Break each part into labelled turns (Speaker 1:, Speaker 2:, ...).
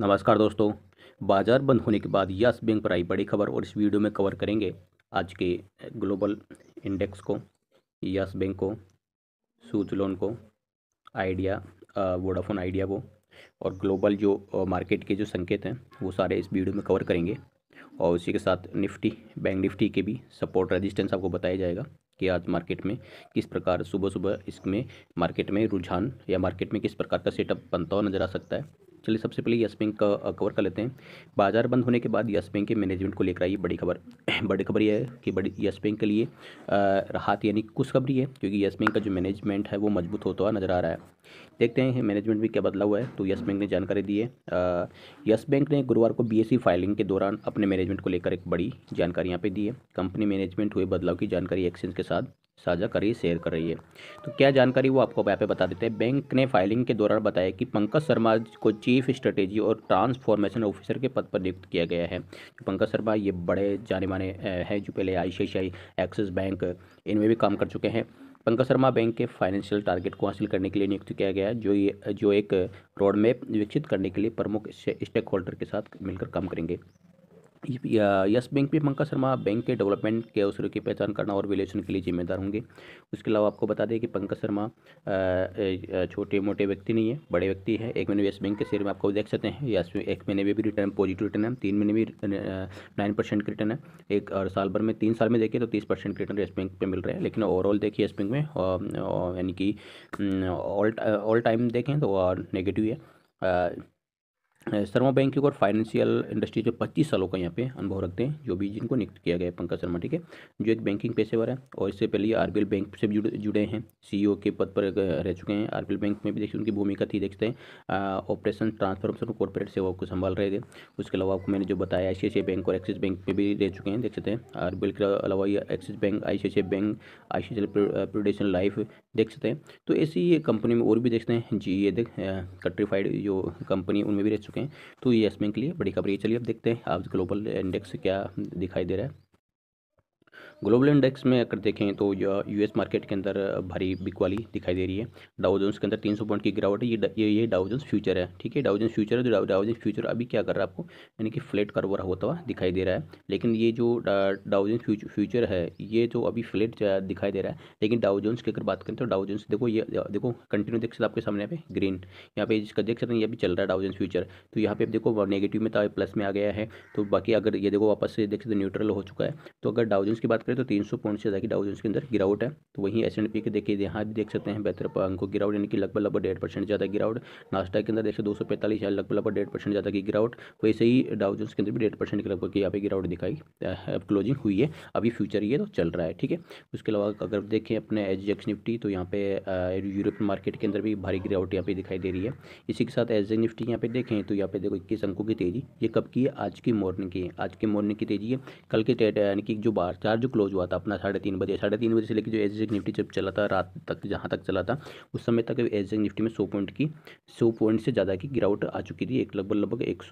Speaker 1: नमस्कार दोस्तों बाजार बंद होने के बाद यस बैंक पर आई बड़ी खबर और इस वीडियो में कवर करेंगे आज के ग्लोबल इंडेक्स को यस बैंक को सूच लोन को आइडिया वोडाफोन आइडिया को और ग्लोबल जो मार्केट के जो संकेत हैं वो सारे इस वीडियो में कवर करेंगे और उसी के साथ निफ्टी बैंक निफ्टी के भी सपोर्ट रेजिस्टेंस आपको बताया जाएगा कि आज मार्केट में किस प्रकार सुबह सुबह इसमें मार्केट में रुझान या मार्केट में किस प्रकार का सेटअप बनता हुआ नजर आ सकता है चलिए सबसे पहले यस बैंक का कवर कर लेते हैं बाजार बंद होने के बाद यस बैंक के मैनेजमेंट को लेकर आई बड़ी खबर बड़ी खबर यह है कि बड़ी यस बैंक के लिए राहत यानी खुशखबरी है क्योंकि यस बैंक का जो मैनेजमेंट है वो मजबूत होता हुआ नजर आ रहा है देखते हैं मैनेजमेंट में क्या बदला हुआ है तो यस बैंक ने जानकारी दी है यस बैंक ने गुरुवार को बी फाइलिंग e के दौरान अपने मैनेजमेंट को लेकर एक बड़ी जानकारी यहाँ पर दी है कंपनी मैनेजमेंट हुए बदलाव की जानकारी एक्सचेंज के साथ साझा कर रही है शेयर कर रही है तो क्या जानकारी वो आपको यहाँ पे बता देते हैं बैंक ने फाइलिंग के दौरान बताया कि पंकज शर्मा को चीफ स्ट्रेटेजी और ट्रांसफॉर्मेशन ऑफिसर के पद पर नियुक्त किया गया है पंकज शर्मा ये बड़े जाने माने हैं जो पहले आई एक्सिस बैंक इनमें भी काम कर चुके हैं पंकज शर्मा बैंक के फाइनेंशियल टारगेट को हासिल करने के लिए नियुक्त किया गया है जो ये जो एक रोडमैप विकसित करने के लिए प्रमुख स्टेक होल्डर के साथ मिलकर काम करेंगे यस बैंक में पंकज शर्मा बैंक के डेवलपमेंट के अवसरों की पहचान करना और विलेशन के लिए जिम्मेदार होंगे उसके अलावा आपको बता दें कि पंकज शर्मा छोटे मोटे व्यक्ति नहीं है बड़े व्यक्ति हैं एक महीने में यस बैंक के शेयर में आपको देख सकते हैं यस एक महीने में भी रिटर्न पॉजिटिव रिटर्न है तीन महीने में नाइन परसेंट रिटर्न है एक और साल भर में तीन साल में देखिए तो तीस परसेंट रिटर्न येस बैंक पर मिल रहा है लेकिन ओवरऑल देखिए येस बैंक में यानी कि ऑल टाइम देखें तो नेगेटिव है शर्मा बैंक और फाइनेंशियल इंडस्ट्री जो 25 सालों का यहाँ पे अनुभव रखते हैं जो भी जिनको नियुक्त किया गया है पंकज शर्मा ठीक है जो एक बैंकिंग पेशेवर है और इससे पहले आर बैंक से जुड़े जुड़े हैं सीईओ e के पद पर रह चुके हैं आर बैंक में भी देखिए उनकी भूमिका थी देखते हैं ऑपरेशन ट्रांसफॉर्मेशन कॉरपोरेट सेवाओं को संभाल रहे थे उसके अलावा आपको मैंने जो बताया आई बैंक और एक्सिस बैंक में भी रह चुके हैं देख सकते हैं आर के अलावा ये एक्सिस बैंक आई बैंक आई सी लाइफ देख सकते हैं तो ऐसी कंपनी में और भी देखते हैं जी ये e देख कट्रीफाइड जो कंपनी उनमें भी रह चुके हैं तो एस बैंक के लिए बड़ी खबर ये चलिए अब देखते हैं आज ग्लोबल इंडेक्स क्या दिखाई दे रहा है ग्लोबल इंडेक्स में अगर देखें तो यूएस मार्केट के अंदर भारी बिकवाली दिखाई दे रही है डाउजेंस के अंदर 300 पॉइंट की गिरावट है ये ये, ये डाउजोन्स फ्यूचर है ठीक है डाउजेंस फ्यूचर है तो डाउजेंस फ्यूचर अभी क्या कर रहा है आपको यानी कि फ्लैट रहा होता हुआ दिखाई दे रहा है लेकिन ये जो डाउजेंस फ्यूचर है ये जो अभी फ्लैट दिखाई दे रहा है लेकिन डाउजेंस की अगर बात करें तो डाउजोन्स देखो ये देखो कंटिन्यू देख सकते आपके सामने पे ग्रीन यहाँ पे जिसका देख सकते हैं ये भी चल रहा है डाउजेंस फ्यूचर तो यहाँ पे देखो नेगेटिव में था तो प्लस में आ गया है तो बाकी अगर ये देखो वापस से देख सकते न्यूट्रल हो चुका है तो अगर डाउजेंस की बात करें हैं तो तीन सौ पॉइंट से ज़्यादा डाउ जोन्स के अंदर गिरावट है तो वहीं एस एंड पी के देखिए यहाँ भी देख सकते हैं बेहतर अंकों गिरावट यानी कि लगभग लगभग डेढ़ परसेंट ज़्यादा गिरावट नास्टा के अंदर देखिए दो सौ पैंतालीस है लगभग लगभग डेढ़ परसेंट ज़्यादा की गिरावट वैसे ही डाउ के अंदर भी डेढ़ परसेंट के लगभग यहाँ पे गिरावट दिखाई अब क्लोजिंग हुई है अभी फ्यूचर ये तो चल रहा है ठीक है उसके अलावा अगर देखें अपने एच एक्स निफ्टी तो यहाँ पे यूरोपियन मार्केट के अंदर भी भारी गिरावट यहाँ पे दिखाई दे रही है इसी के साथ एच निफ्टी यहाँ पे देखें तो यहाँ पे देखो इक्कीस अंकों की तेज़ी ये कब की है आज की मॉर्निंग की आज की मॉर्निंग की तेज़ी है कल के यानी कि जो बार चार जो क्लोज क्लोज हुआ था अपना साढ़े तीन बजे साढ़े तीन बजे से लेकर जो एसजेक निफ्टी जब चला था रात तक जहाँ तक चला था उस समय तक एसजेक निफ्टी में सौ पॉइंट की सौ पॉइंट से ज़्यादा की गिरावट आ चुकी थी एक लगभग लगभग एक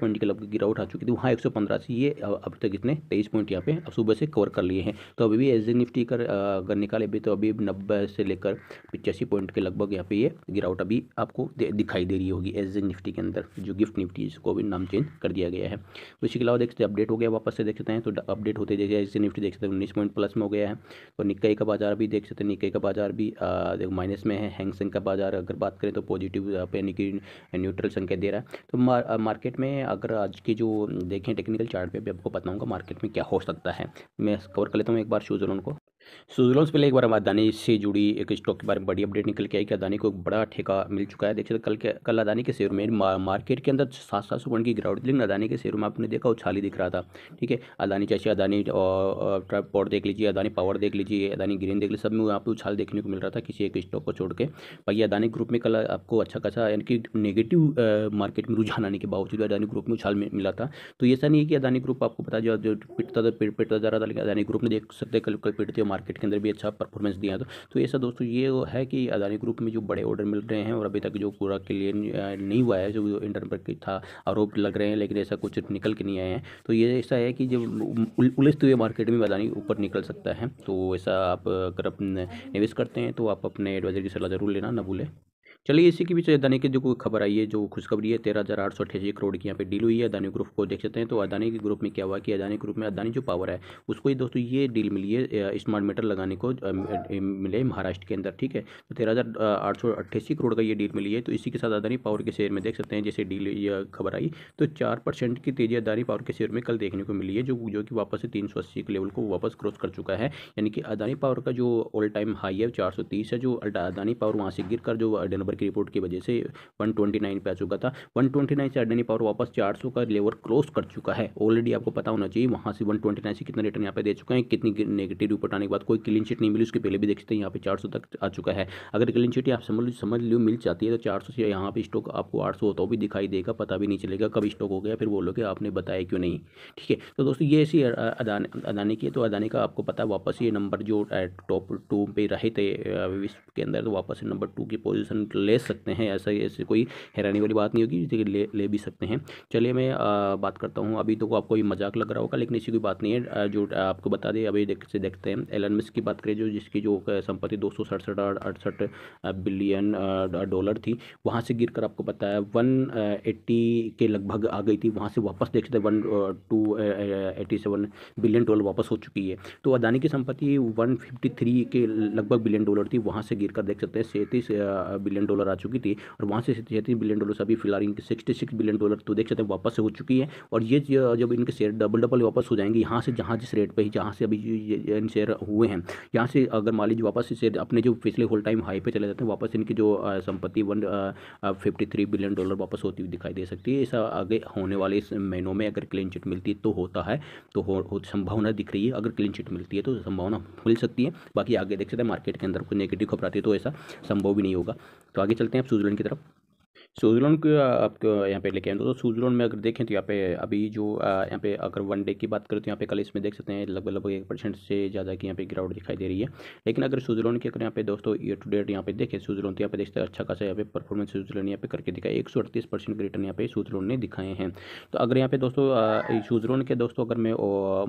Speaker 1: पॉइंट की लगभग गिरावट आ चुकी थी वहाँ एक से ये अब तक इतने तेईस पॉइंट यहाँ पे सुबह से कवर कर लिए हैं तो अभी भी एसजेक निफ्टी कर अगर निकाले भी तो अभी नब्बे से लेकर पिचासी पॉइंट के लगभग यहाँ पे ये गिरावट अभी आपको दिखाई दे रही होगी एसजेक निफ्टी के अंदर जो गिफ्ट निफ्टी जिसको भी नाम चेंज कर दिया गया है तो इसके अलावा देखते अपडेट हो गया वापस से देखते हैं तो अपडेट होते देखिए है इससे निफ्टी देख सकते हैं उन्नीस पॉइंट प्लस में हो गया है तो निकाई का बाजार भी देख सकते हैं निकाई का बाजार भी देखो माइनस में है हैंगसेंग का बाजार अगर बात करें तो पॉजिटिव यानी कि न्यूट्रल संकेत दे रहा है तो मार्केट में अगर आज की जो देखें टेक्निकल चार्ट पे भी आपको बताऊँगा मार्केट में क्या हो सकता है मैं कवर कर लेता हूँ एक बार शूज़ लोन को से पहले एक बार हम अदानी से जुड़ी एक स्टॉक के बारे में बड़ी अपडेट निकल के आई कि अदानी को एक बड़ा ठेका मिल चुका है देखिए तो कल के कल अदानी के शेयर में मार्केट के अंदर सात सात सौ की गिरावट लेकिन अदानी के शेयर में आपने देखा उछाली दिख रहा था ठीक है अदानी चाची अदानी पॉट देख लीजिए अदानी पावर देख लीजिए अदानी ग्रीन देख लीजिए सब में वहाँ पर उछाल देखने को मिल रहा था किसी एक स्टॉक को छोड़ के बाकी अदानी ग्रुप में कल आपको अच्छा खासा यानी कि नेगेटिव मार्केट में रुझान आने के बावजूद अदानी ग्रुप में उछाल मिला था तो ऐसा नहीं है कि अदानी ग्रुप आपको पता जो पिटता था पिटता जा रहा था लेकिन अदानी ग्रुप में देख सकते कल कल पिटते हुए मार्केट के अंदर भी अच्छा परफॉर्मेंस दिया तो तो ऐसा दोस्तों ये है कि अदानी ग्रुप में जो बड़े ऑर्डर मिल रहे हैं और अभी तक जो पूरा क्लियर नहीं हुआ है जो इंटर पर था आरोप लग रहे हैं लेकिन ऐसा कुछ निकल के नहीं आए हैं तो ये ऐसा है कि जब उलझते हुए मार्केट में अदानी ऊपर निकल सकता है तो ऐसा आप अगर अपने निवेश करते हैं तो आप अपने एडवाइजर की सलाह ज़रूर लेना ना भूलें चलिए इसी के बीच अदानी की जो खबर आई है जो खुशखबरी है तेरह हज़ार आठ सौ अठासी करोड़ की यहाँ पे डील हुई है अदानी ग्रुप को देख सकते हैं तो अदानी के ग्रुप में क्या हुआ कि अदानी ग्रुप में अदानी जो पावर है उसको ही दोस्तों ये डील मिली है स्मार्ट मीटर लगाने को मिले महाराष्ट्र के अंदर ठीक है तो तेरह हज़ार आठ सौ अट्ठासी करोड़ का ये डील मिली है तो इसी के साथ अदानी पावर के शेयर में देख सकते हैं जैसे डील ये खबर आई तो चार परसेंट की तेजी अदानी पावर के शेयर में कल देखने को मिली है जो जो कि वापस से तीन सौ अस्सी के लेवल को वापस क्रॉस कर चुका है यानी कि अदानी पावर का जो ऑल टाइम हाई है चार सौ तीस है जो अदानी पावर वहाँ से गिर कर जो डेनबर की रिपोर्ट की वजह से 129 पे आ चुका था 129 से अडानी पावर वापस 400 का लेवल क्रॉस कर चुका है ऑलरेडी आपको पता होना चाहिए वहाँ से 129 से कितना रिटर्न यहाँ पे दे चुका है कितनी नेगेटिव रिपोर्ट आने के बाद कोई क्लीन शीट नहीं मिली उसके पहले भी देख सकते हैं यहाँ पे 400 तक आ चुका है अगर क्लीन शीट आप समझ समझ लियो मिल जाती है तो 400 से यहाँ पर स्टॉक आपको 800 होता भी दिखाई देगा पता भी नहीं चलेगा कब स्टॉक हो गया फिर बोलोगे आपने बताया क्यों नहीं ठीक है तो दोस्तों ये ऐसी अदानी अदानी की है तो अदानी का आपको पता वापस ये नंबर जो टॉप टू पे रहे थे विश्व के अंदर तो वापस नंबर टू की पोजिशन ले सकते हैं ऐसा ऐसी कोई हैरानी वाली बात नहीं होगी जिसे ले ले भी सकते हैं चलिए मैं आ, बात करता हूँ अभी तो आपको ये मजाक लग रहा होगा लेकिन ऐसी कोई बात नहीं है जो आपको बता दें अभी देख से देखते हैं एलन मिस की बात करें जो जिसकी जो संपत्ति दो सौ बिलियन डॉलर थी वहाँ से गिर आपको पता है वन के लगभग आ गई थी वहाँ से वापस देखते one two eighty billion dollar वापस हो चुकी है तो अदानी की संपत्ति वन के लगभग बिलियन डॉलर थी वहाँ से गिर कर देख सकते हैं सैंतीस बिलियन डॉलर आ चुकी थी और वहाँ से छियातीस बिलियन डॉलर अभी फिलहाल इनके सिक्सटी सिक्स बिलियन डॉलर तो देख सकते हैं वापस हो चुकी है और ये जब इनके शेयर डबल डबल वापस हो जाएंगे यहाँ से जहाँ जिस रेट पर ही जहाँ से अभी इन शेयर हुए हैं यहाँ से अगर मान लीजिए वापस शेयर अपने जो पिछले होल टाइम हाई पे चले जाते हैं वापस इनकी जो संपत्ति one fifty three billion dollar वापस होती हुई दिखाई दे सकती है ऐसा आगे होने वाले इस महीनों में अगर क्लीन चिट मिलती है तो होता है तो हो, संभावना दिख रही है अगर क्लीन चिट मिलती है तो संभावना मिल सकती है बाकी आगे देख सकते हैं मार्केट के अंदर कोई नेगेटिव खबर आती है तो ऐसा संभव भी नहीं होगा तो तो आगे चलते हैं आप स्विट्ज़रलैंड की तरफ स्विजरलैंड को आपको यहाँ पे लेके आए दोस्तों स्विजरलैंड में अगर देखें तो यहाँ पे अभी जो यहाँ पे अगर वन डे की बात करें तो यहाँ पे कल इसमें देख सकते हैं लगभग लगभग एक परसेंट से ज़्यादा की यहाँ पे गिरावट दिखाई दे रही है लेकिन अगर स्विजरलैंड की अगर यहाँ पे दोस्तों ईयर टू डेट यहाँ पे देखें स्विजरलैंड तो यहाँ पे देखते हैं अच्छा खासा यहाँ पे परफॉर्मेंस स्विजरलैंड यहाँ पे करके दिखाई एक सौ अड़तीस परसेंट के रिटर्न यहाँ पे स्विजरलैंड ने दिखाए हैं तो अगर यहाँ पे दोस्तों स्विजरलैंड के दोस्तों अगर मैं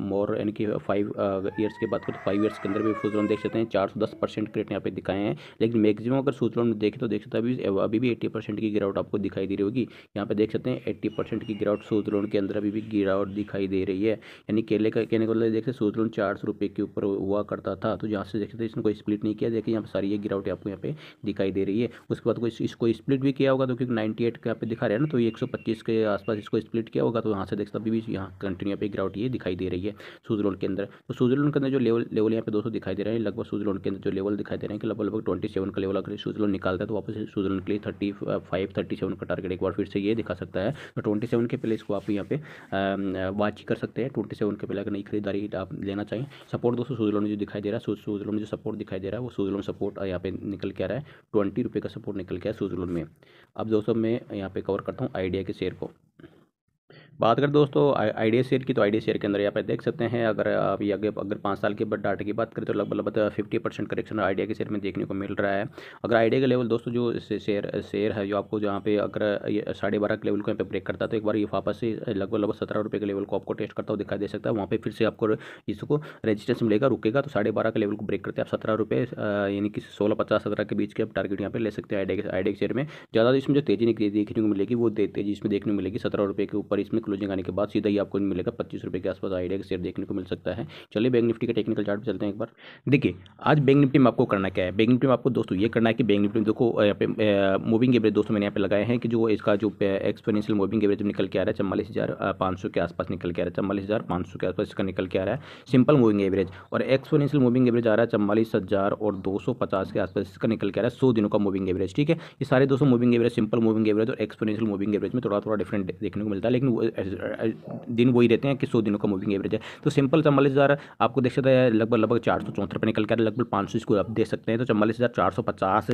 Speaker 1: मोर यानी कि फाइव ईयर्स की बात करूँ तो फाइव ईयर्स के अंदर भी स्विजरलैंड देख सकते हैं चार सौ दस परसेंट के रिटर्न यहाँ पे दिखाए हैं लेकिन मैक्सिमम अगर स्विजरलैंड में देखें तो देख सकते हैं अभी अभी भी एट्टी परसेंट की गिरावट गिरावट आपको दिखाई दे रही होगी यहाँ पे देख सकते हैं एट्टी परसेंट की गिरावट सूद लोन के अंदर अभी भी गिरावट दिखाई दे रही है यानी केले का कहने को देख सकते सूद लोन चार सौ रुपये के ऊपर हुआ करता था तो यहाँ से देख सकते इसने कोई स्प्लिट नहीं किया देखिए यहाँ पर सारी ये गिरावट आपको यहाँ पे दिखाई दे रही है उसके बाद कोई इसको स्प्लिट भी किया होगा तो क्योंकि नाइन्टी एट का पे दिखा रहे हैं ना तो एक के आसपास इसको स्प्लिट किया होगा तो यहाँ से देख सकते अभी भी यहाँ कंटिन्यू पे गिरावट ये दिखाई दे रही है सूद लोन के अंदर तो सूद लोन के अंदर जो लेवल लेवल यहाँ पे दोस्तों दिखाई दे रहे हैं लगभग सूद लोन के अंदर जो लेवल दिखाई दे रहे हैं कि लगभग लगभग ट्वेंटी सेवन का लेवल अगर सूद लोन निकालता है तो वापस सूद लोन के लिए थर्टी फाइव थर्टी सेवन का टारगेट एक बार फिर से ये दिखा सकता है तो ट्वेंटी सेवन के पहले इसको आप यहाँ पे वॉच कर सकते हैं ट्वेंटी सेवन के पहले अगर नई खरीदारी आप लेना चाहें सपोर्ट दोस्तों सूजलोन जो दिखाई दे रहा है सूजलोन में जो सपोर्ट दिखाई दे रहा है वो सूजलोन सपोर्ट यहाँ पे निकल के आ रहा है ट्वेंटी रुपये का सपोर्ट निकल के आया सूजलोन में अब दोस्तों मैं यहाँ पे कवर करता हूँ आइडिया के शेयर को बात करें दोस्तों आइडिया शेयर की तो आइडिया शेयर के अंदर यहाँ पर देख सकते हैं अगर अभी आगे अगर पाँच साल के डाटा की बात करें तो लगभग लगभग फिफ्टी परसेंट करेक्शन आइडिया के शेयर में देखने को मिल रहा है अगर आइडिया का लेवल दोस्तों जो शेयर शेयर है जो आपको जहाँ पे अगर साढ़े बारह के लेवल को यहाँ पे ब्रेक करता है तो एक बार ये वापस से लगभग लगभग सत्रह रुपये के लेवल को आपको टेस्ट करता हुआ दिखाई दे सकता है वहाँ पर फिर से आपको इसको रजिस्ट्रेशन मिलेगा रुकेगा तो साढ़े बारह के लेवल को ब्रेक करते हैं आप सत्रह रुपये यानी कि सोलह पचास सत्रह के बीच के आप टारगेट यहाँ पे ले सकते हैं आइडिया के आइडिया के शेयर में ज़्यादा इसमें जो तेज़ी निकली देखने को मिलेगी वो तेज़ी इसमें देखने को मिलेगी सत्रह रुपये के ऊपर इसमें क्लोजिंग आने के बाद सीधा ही आपको मिलेगा पच्चीस रुपये के आसपास आइडिया का शेयर देखने को मिल सकता है चलिए बैंक निफ्टी का टेक्निकल चार्ट चलते हैं एक बार देखिए आज बैंक निफ्टी में आपको करना क्या है बैंक निफ्टी में आपको दोस्तों ये करना है कि बैंक निफ्टी देखो यहाँ पे मूविंग एवरेज दोस्तों मैंने यहाँ पे लगाए हैं कि जो इसका जो एक्सपोनेंशियल मूविंग एवरेज निकल के आ रहा है चम्बालीस हज़ार के आसपास निकल के आ रहा है चम्बालीस हज़ार के आसपास इसका निकल के आ रहा है सिंपल मूविंग एवरेज और एक्सपोनेंशियल मूविंग एवरेज आ रहा है चम्बालीस और दो के आसपास इसका निकल के आ रहा है सौ दिनों का मूविंग एवरेज ठीक है ये सारे दोस्तों moving average simple moving average और एक्सपोनेंशियल मूविंग एवरेज में थोड़ा थोड़ा डिफरेंट देखने को मिलता है लेकिन दिन वही रहते हैं कि सौ दिनों का मूविंग एवरेज है तो सिंपल चम्बालीस हज़ार आपको देख सकते हैं लगभग लगभग चार सौ चौंतर पर निकल कर लगभग पाँच सौ इसको आप देख सकते हैं तो चम्बालीस हज़ार चार सौ पचास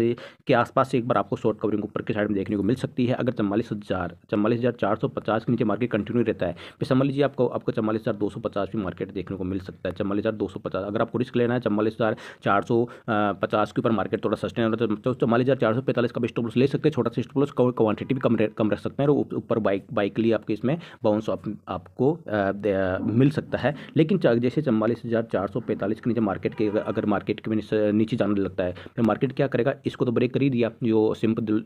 Speaker 1: के आसपास एक बार आपको शॉर्ट कवरिंग ऊपर की साइड में देखने को मिल सकती है अगर चम्बालीस हज़ार चम्बालीस हज़ार चार सौ पचास के नीचे मार्केट कंटिन्यू रहता है फिर समझ लीजिए आपको आपको चम्बालीस हज़ार दो सौ पचास भी मार्केट देखने को मिल सकता है चम्बालीस हज़ार दो सौ पचास अगर आपको रिस्क लेना है चम्बालीस हज़ार चार सौ पचास के ऊपर मार्केट थोड़ा सस्टेन हो रहा है तो, तो चम्बालीस हज़ार चार सौ पैंतालीस का भी स्टॉप लॉस ले सकते हैं छोटा सा स्टॉप लॉस क्वांटिटी भी कम कम रख सकते हैं और ऊपर बाइक बाइक लिए आपके इसमें बाउंस आप, आपको आ, मिल सकता है लेकिन जैसे चम्बालीस हज़ार चार सौ पैंतालीस के नीचे मार्केट के अगर मार्केट के नीचे जाने लगता है फिर तो मार्केट क्या करेगा इसको तो ब्रेक कर ही दिया जो सिंपल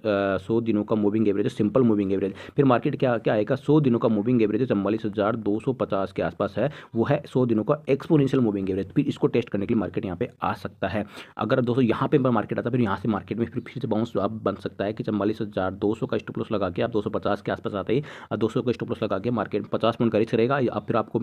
Speaker 1: सौ दिनों का moving average simple moving average फिर मार्केट क्या क्या आएगा सौ दिनों का मूविंग एवरेज चम्बालीस हज़ार दो सौ पचास के आसपास है वो है सौ दिनों का एक्सपोनेंशियल मूविंग एवरेज फिर इसको टेस्ट करने के लिए मार्केट यहाँ पे आ सकता है अगर दोस्तों यहाँ पे मार्केट आता है फिर यहाँ से मार्केट में फिर फिर से बाउंस आप बन सकता है कि चम्बालीस हज़ार दो सौ का स्टॉप लॉस लगा के आप दो सौ पचास के आसपास आते ही दो सौ का स्टॉप लॉस तक आके मार्केट पचास पॉइंट का रिस्क रहेगा या फिर आपको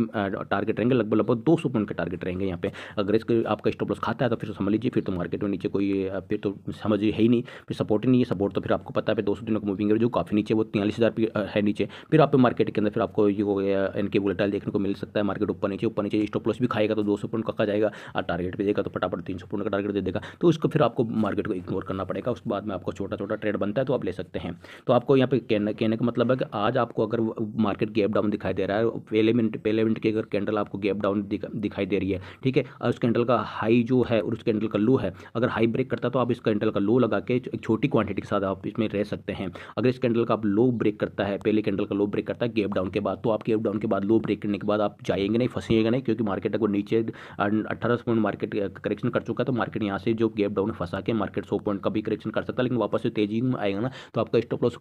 Speaker 1: टारगेट रहेंगे लगभग लगभग दो सौ पॉइंट का टारगेट रहेंगे यहाँ पे अगर रिस्क आपका स्टॉप लॉस खाता है तो फिर समझ लीजिए फिर तो मार्केट में नीचे कोई फिर तो समझ है ही नहीं फिर सपोर्ट ही नहीं है सपोर्ट तो फिर आपको पता है दो सौ दिनों का मूविंग जो काफ़ी नीचे वो तैंतालीस हज़ार है नीचे फिर आप मार्केट के अंदर फिर आपको ये हो गया इनके बुलेटाइल देखने को मिल सकता है मार्केट ऊपर नीचे ऊपर नीचे स्टॉप लॉस भी खाएगा तो दो सौ पॉइंट का जाएगा और टारगेट भी देगा तो फटाफट तीन सौ पॉइंट का टारगेट दे देगा तो उसको फिर आपको मार्केट को इग्नोर करना पड़ेगा उसके बाद में आपको छोटा छोटा ट्रेड बनता है तो आप ले सकते हैं तो आपको यहाँ पे कहने का मतलब है कि आज आपको अगर मार्केट मार्केट गैप डाउन दिखाई दे रहा है पहले मिनट पहले मिनट की अगर कैंडल आपको गैप डाउन दिखाई दे रही है ठीक है और उस कैंडल का हाई जो है और उस कैंडल का लो है अगर हाई ब्रेक करता तो आप इस कैंडल का लो लगा के एक छोटी क्वांटिटी के साथ आप इसमें रह सकते हैं अगर इस कैंडल का आप लो ब्रेक करता है पहले कैंडल का लो ब्रेक करता है गैप डाउन के बाद तो आप गैप डाउन के बाद लो ब्रेक करने के बाद आप जाएंगे नहीं फंसेंगे नहीं क्योंकि मार्केट अगर नीचे अट्ठारह पॉइंट मार्केट करेक्शन कर चुका है तो मार्केट यहाँ से जो गैप डाउन फंसा के मार्केट सौ पॉइंट का भी करेक्शन कर सकता है लेकिन वापस से तेजी में आएगा ना तो आपका स्टॉप लॉस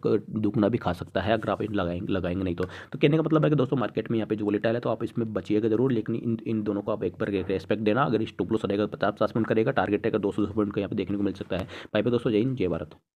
Speaker 1: दुगना भी खा सकता है अगर आप लगाएंगे लगाएंगे नहीं तो तो कहने का मतलब है कि दोस्तों मार्केट में यहाँ पे जो वोलेटाइल है तो आप इसमें बचिएगा जरूर लेकिन इन इन दोनों को आप एक पर रेस्पेक्ट देना अगर इस टुपलो सड़ेगा पचास पचास मिनट करेगा टारगेट रहेगा दो सौ पॉइंट का यहाँ पे देखने को मिल सकता है भाई पे दोस्तों जय हिंद जय भारत